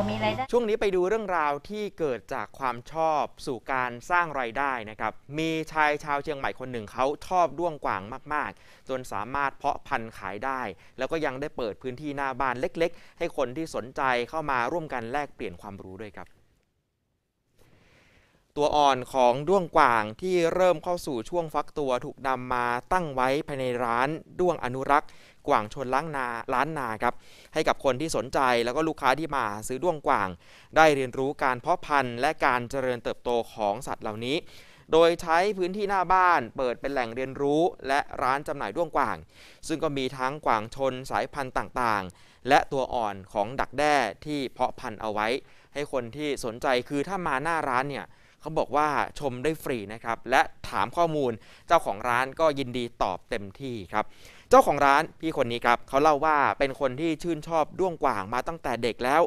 ก็มีรายได้ช่วงนี้ไปดูเรื่องราวที่เกิดจากความชอบสู่การสร้างรายได้นะครับ มีชายชาวเชียงใหม่คนหนึ่งเขาชอบด้วงกวางมาก ๆ จนสามารถเพาะพันธุ์ขายได้ แล้วก็ยังได้เปิดพื้นที่หน้าบ้านเล็กๆ ให้คนที่สนใจเข้ามาร่วมกันแลกเปลี่ยนความรู้ด้วยครับตัวอ่อนของด้วงกว่างที่เริ่มเข้าสู่ช่วงฟักตัวถูกนำมาตั้งไว้ภายในร้านด้วงอนุรักษ์ กว่างชนล้างนาล้านนาครับให้กับคนที่สนใจแล้วก็ลูกค้าที่มาซื้อด้วงกว่าง ได้เรียนรู้การเพาะพันธุ์และการเจริญเติบโตของสัตว์เหล่านี้ โดยใช้พื้นที่หน้าบ้านเปิดเป็นแหล่งเรียนรู้และร้านจำหน่ายด้วงกว่าง ซึ่งก็มีทั้งกว่างชนสายพันธุ์ต่างๆ และตัวอ่อนของดักแด้ที่เพาะพันธุ์เอาไว้ ให้คนที่สนใจคือถ้ามาหน้าร้านเนี่ยเขาบอกว่าชมได้ฟรีนะครับและถามข้อมูลเจ้าของร้านก็ยินดีตอบเต็มที่ครับเจ้าของร้านพี่คนนี้ครับเขาเล่าว่าเป็นคนที่ชื่นชอบด้วงกว่างมาตั้งแต่เด็กแล้ว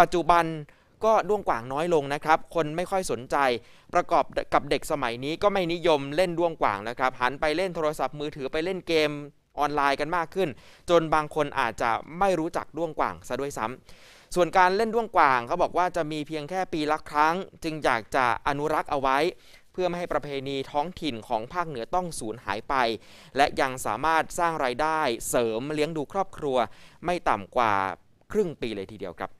ปัจจุบันก็ด้วงกว่างน้อยลงนะครับคนไม่ค่อยสนใจประกอบกับเด็กสมัยนี้ก็ไม่นิยมเล่นด้วงกว่างนะครับหันไปเล่นโทรศัพท์มือถือไปเล่นเกมออนไลน์กันมากขึ้น จนบางคนอาจจะไม่รู้จักด้วงกว่างซะด้วยซ้ำ ส่วนการเล่นด้วงกว่างเขาบอกว่าจะมีเพียงแค่ปีละครั้ง จึงอยากจะอนุรักษ์เอาไว้ เพื่อไม่ให้ประเพณีท้องถิ่นของภาคเหนือต้องสูญหายไป และยังสามารถสร้างไรายได้เสริมเลี้ยงดูครอบครัว ไม่ต่ำกว่าครึ่งปีเลยทีเดียวครับ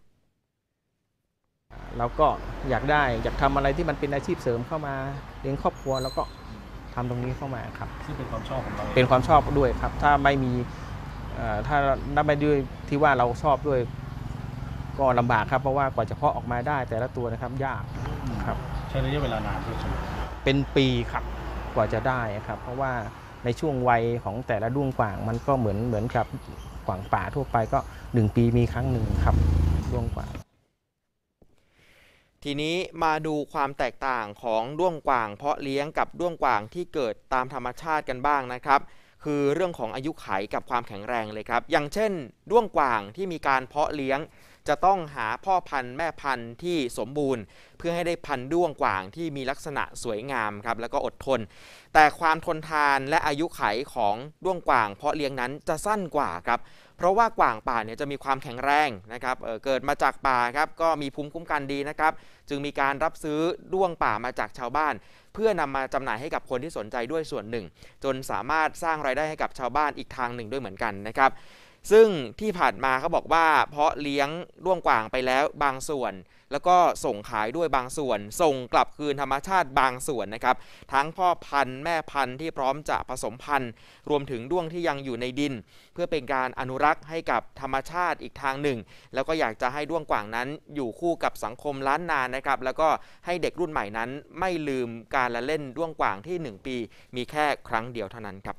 เราก็อยากได้อยากทำอะไรที่มันเป็นอาชีพเสริมเข้ามาเลี้ยงครอบครัวแล้วก็ทำตรงนี้เข้ามาครับซึ่งเป็นความชอบของเรา เป็นความชอบด้วยครับ ถ้าไม่มีถ้าถ้าไม่ด้วยที่ว่าเราชอบด้วยก็ลำบากครับ เพราะว่ากว่าจะเพาะออกมาได้แต่ละตัวนะครับยากครับ ใช้ระยะเวลานานด้วยใช่ไหมเป็นปีครับ กว่าจะได้ครับ เพราะว่าในช่วงวัยของแต่ละด้วงกว่าง มันก็เหมือนเหมือนกับกว่างป่าทั่วไปก็ 1 ปีมีครั้งหนึ่งครับด้วงกว่างทีนี้มาดูความแตกต่างของด้วงกว่าง เพาะเลี้ยงกับด้วงกว่างที่เกิดตามธรรมชาติกันบ้างนะครับ คือเรื่องของอายุไขกับความแข็งแรงเลยครับอย่างเช่นด้วงกว่างที่มีการเพาะเลี้ยงจะต้องหาพ่อพันธุ์แม่พันธุ์ที่สมบูรณ์ เพื่อให้ได้พันธุ์ด้วงกว่างที่มีลักษณะสวยงามครับแล้วก็อดทน แต่ความทนทานและอายุไขของด้วงกว่าง เพาะเลี้ยงนั้นจะสั้นกว่าครับเพราะว่ากว่างป่าเนี่ยจะมีความแข็งแรงนะครับเเกิดมาจากป่าครับก็มีภูมิคุ้มกันดีนะครับจึงมีการรับซื้อ ด้วงป่ามาจากชาวบ้าน เพื่อนำมาจำหน่ายให้กับคนที่สนใจด้วยส่วนหนึ่ง จนสามารถสร้างรายได้ให้กับชาวบ้านอีกทางหนึ่ง ด้วยเหมือนกันนะครับซึ่งที่ผ่านมาเขาบอกว่า เพาะเลี้ยงร่วงกว่างไปแล้วบางส่วน แล้วก็ส่งขายด้วยบางส่วน ส่งกลับคืนธรรมชาติบางส่วนนะครับ ทั้งพ่อพันธุ์แม่พันธุ์ที่พร้อมจะผสมพันธุ์ รวมถึงด้วงที่ยังอยู่ในดิน เพื่อเป็นการอนุรักษ์ให้กับธรรมชาติอีกทางหนึ่ง แล้วก็อยากจะให้ด้วงกว่างนั้นอยู่คู่กับสังคมล้านนานนะครับแล้วก็ให้เด็กรุ่นใหม่นั้น ไม่ลืมการละเล่นด้วงกว่างที่ 1 ปี มีแค่ครั้งเดียวเท่านั้นครับ